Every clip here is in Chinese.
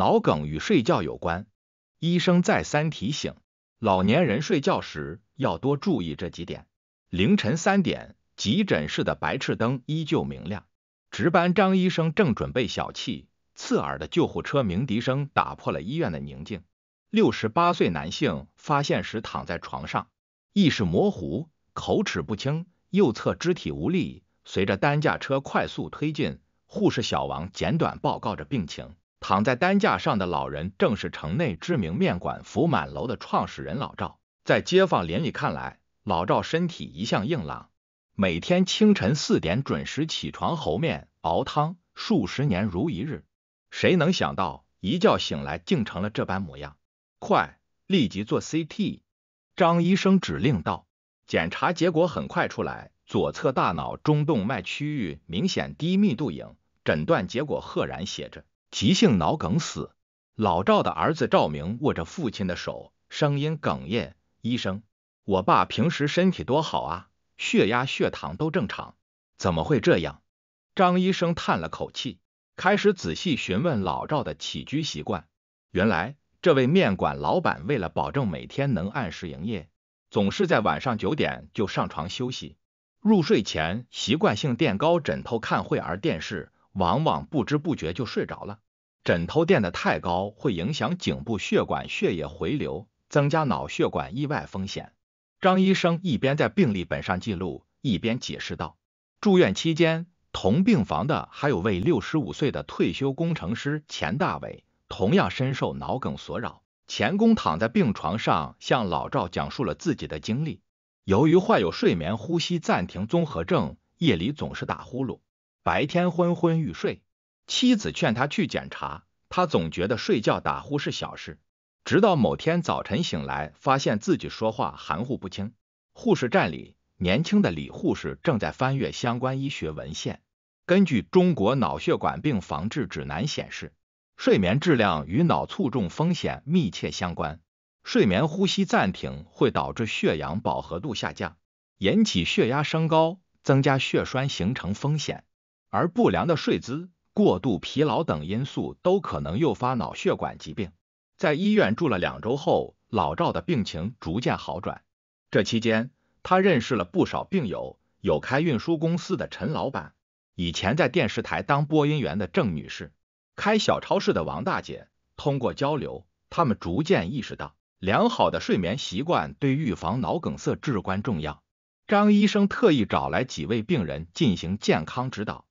脑梗与睡觉有关，医生再三提醒老年人睡觉时要多注意这几点。凌晨三点，急诊室的白炽灯依旧明亮，值班张医生正准备小憩，刺耳的救护车鸣笛声打破了医院的宁静。六十八岁男性发现时躺在床上，意识模糊，口齿不清，右侧肢体无力。随着担架车快速推进，护士小王简短报告着病情。躺在担架上的老人，正是城内知名面馆福满楼的创始人老赵。在街坊邻里看来，老赵身体一向硬朗，每天清晨四点准时起床和面、熬汤，数十年如一日。谁能想到，一觉醒来竟成了这般模样？快，立即做 CT！张医生指令道。检查结果很快出来，左侧大脑中动脉区域明显低密度影。诊断结果赫然写着。急性脑梗死，老赵的儿子赵明握着父亲的手，声音哽咽。医生，我爸平时身体多好啊，血压、血糖都正常，怎么会这样？张医生叹了口气，开始仔细询问老赵的起居习惯。原来，这位面馆老板为了保证每天能按时营业，总是在晚上九点就上床休息，入睡前习惯性垫高枕头看会儿电视。往往不知不觉就睡着了。枕头垫的太高会影响颈部血管血液回流，增加脑血管意外风险。张医生一边在病历本上记录，一边解释道：“住院期间，同病房的还有位六十五岁的退休工程师钱大伟，同样深受脑梗所扰。钱工躺在病床上，向老赵讲述了自己的经历。由于患有睡眠呼吸暂停综合症，夜里总是打呼噜。”白天昏昏欲睡，妻子劝他去检查，他总觉得睡觉打呼是小事。直到某天早晨醒来，发现自己说话含糊不清。护士站里，年轻的李护士正在翻阅相关医学文献。根据《中国脑血管病防治指南》显示，睡眠质量与脑卒中风险密切相关。睡眠呼吸暂停会导致血氧饱和度下降，引起血压升高，增加血栓形成风险。而不良的睡姿、过度疲劳等因素都可能诱发脑血管疾病。在医院住了两周后，老赵的病情逐渐好转。这期间，他认识了不少病友，有开运输公司的陈老板，以前在电视台当播音员的郑女士，开小超市的王大姐。通过交流，他们逐渐意识到，良好的睡眠习惯对预防脑梗塞至关重要。张医生特意找来几位病人进行健康指导。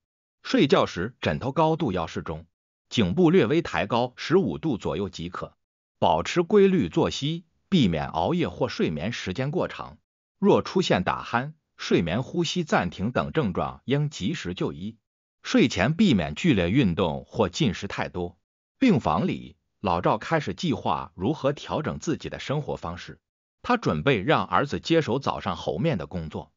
睡觉时枕头高度要适中，颈部略微抬高十五度左右即可。保持规律作息，避免熬夜或睡眠时间过长。若出现打鼾、睡眠呼吸暂停等症状，应及时就医。睡前避免剧烈运动或进食太多。病房里，老赵开始计划如何调整自己的生活方式。他准备让儿子接手早上熬面的工作。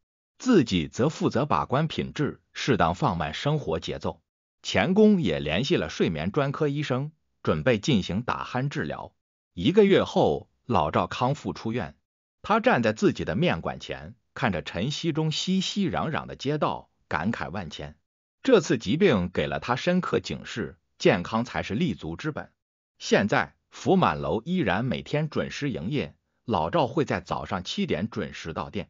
自己则负责把关品质，适当放慢生活节奏。钱工也联系了睡眠专科医生，准备进行打鼾治疗。一个月后，老赵康复出院。他站在自己的面馆前，看着晨曦中熙熙攘攘的街道，感慨万千。这次疾病给了他深刻警示：健康才是立足之本。现在福满楼依然每天准时营业，老赵会在早上七点准时到店。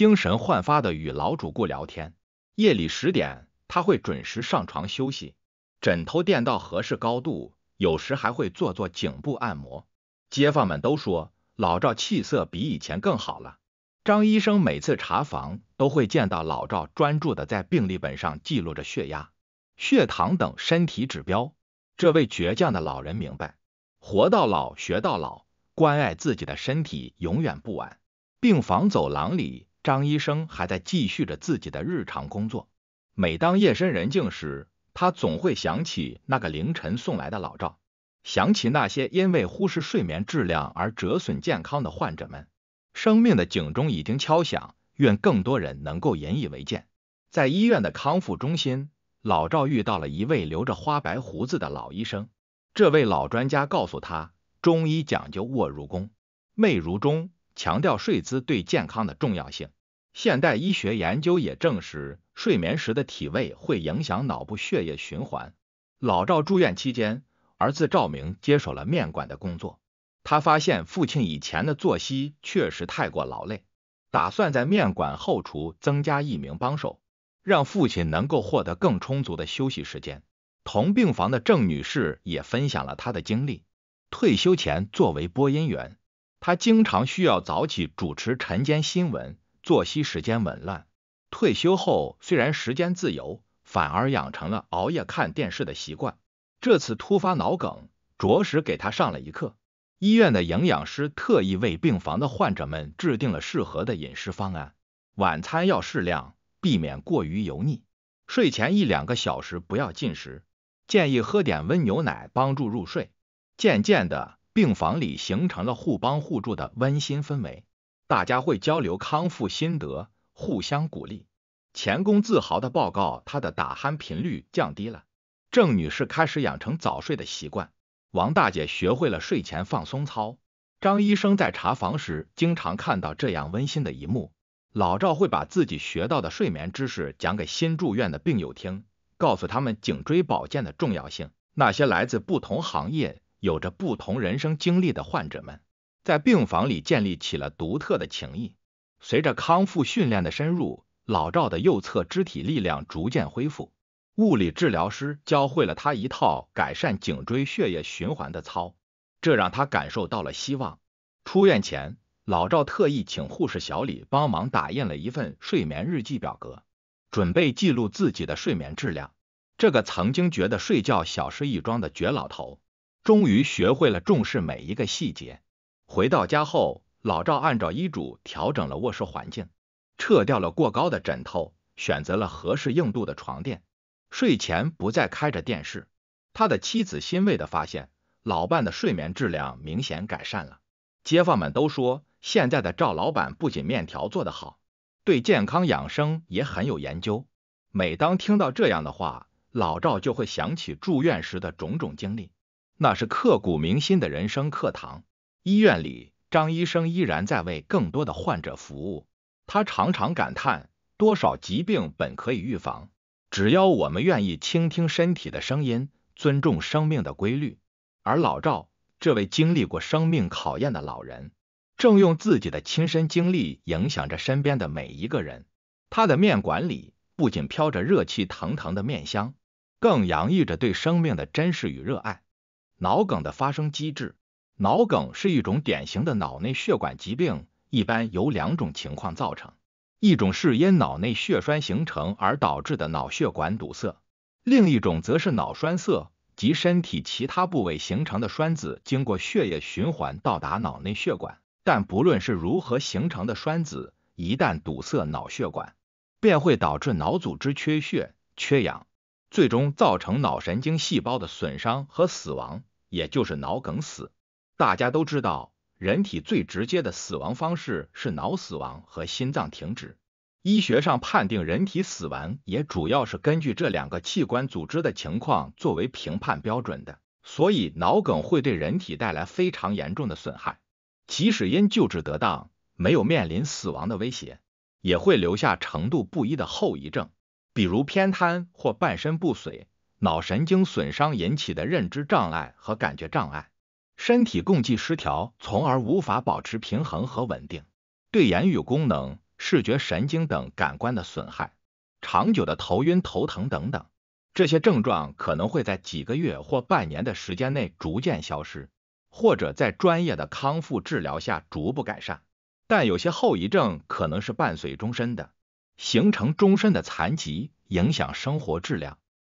精神焕发的与老主顾聊天。夜里十点，他会准时上床休息，枕头垫到合适高度，有时还会做做颈部按摩。街坊们都说老赵气色比以前更好了。张医生每次查房都会见到老赵专注的在病历本上记录着血压、血糖等身体指标。这位倔强的老人明白，活到老学到老，关爱自己的身体永远不晚。病房走廊里。张医生还在继续着自己的日常工作。每当夜深人静时，他总会想起那个凌晨送来的老赵，想起那些因为忽视睡眠质量而折损健康的患者们。生命的警钟已经敲响，愿更多人能够引以为戒。在医院的康复中心，老赵遇到了一位留着花白胡子的老医生。这位老专家告诉他，中医讲究卧如弓，寐如钟。强调睡姿对健康的重要性。现代医学研究也证实，睡眠时的体位会影响脑部血液循环。老赵住院期间，儿子赵明接手了面馆的工作。他发现父亲以前的作息确实太过劳累，打算在面馆后厨增加一名帮手，让父亲能够获得更充足的休息时间。同病房的郑女士也分享了她的经历：退休前作为播音员。他经常需要早起主持晨间新闻，作息时间紊乱。退休后虽然时间自由，反而养成了熬夜看电视的习惯。这次突发脑梗，着实给他上了一课。医院的营养师特意为病房的患者们制定了适合的饮食方案：晚餐要适量，避免过于油腻；睡前一两个小时不要进食，建议喝点温牛奶帮助入睡。渐渐的。病房里形成了互帮互助的温馨氛围，大家会交流康复心得，互相鼓励。钱工自豪的报告他的打鼾频率降低了。郑女士开始养成早睡的习惯，王大姐学会了睡前放松操。张医生在查房时经常看到这样温馨的一幕：老赵会把自己学到的睡眠知识讲给新住院的病友听，告诉他们颈椎保健的重要性。那些来自不同行业。有着不同人生经历的患者们，在病房里建立起了独特的情谊。随着康复训练的深入，老赵的右侧肢体力量逐渐恢复。物理治疗师教会了他一套改善颈椎血液循环的操，这让他感受到了希望。出院前，老赵特意请护士小李帮忙打印了一份睡眠日记表格，准备记录自己的睡眠质量。这个曾经觉得睡觉小事一桩的倔老头。终于学会了重视每一个细节。回到家后，老赵按照医嘱调整了卧室环境，撤掉了过高的枕头，选择了合适硬度的床垫。睡前不再开着电视。他的妻子欣慰的发现，老伴的睡眠质量明显改善了。街坊们都说，现在的赵老板不仅面条做得好，对健康养生也很有研究。每当听到这样的话，老赵就会想起住院时的种种经历。那是刻骨铭心的人生课堂。医院里，张医生依然在为更多的患者服务。他常常感叹：多少疾病本可以预防，只要我们愿意倾听身体的声音，尊重生命的规律。而老赵，这位经历过生命考验的老人，正用自己的亲身经历影响着身边的每一个人。他的面馆里不仅飘着热气腾腾的面香，更洋溢着对生命的珍视与热爱。脑梗的发生机制，脑梗是一种典型的脑内血管疾病，一般由两种情况造成：一种是因脑内血栓形成而导致的脑血管堵塞；另一种则是脑栓塞及身体其他部位形成的栓子经过血液循环到达脑内血管。但不论是如何形成的栓子，一旦堵塞脑血管，便会导致脑组织缺血、缺氧，最终造成脑神经细胞的损伤和死亡。也就是脑梗死，大家都知道，人体最直接的死亡方式是脑死亡和心脏停止。医学上判定人体死亡，也主要是根据这两个器官组织的情况作为评判标准的。所以，脑梗会对人体带来非常严重的损害，即使因救治得当，没有面临死亡的威胁，也会留下程度不一的后遗症，比如偏瘫或半身不遂。脑神经损伤引起的认知障碍和感觉障碍，身体共济失调，从而无法保持平衡和稳定，对言语功能、视觉神经等感官的损害，长久的头晕、头疼等等，这些症状可能会在几个月或半年的时间内逐渐消失，或者在专业的康复治疗下逐步改善。但有些后遗症可能是伴随终身的，形成终身的残疾，影响生活质量。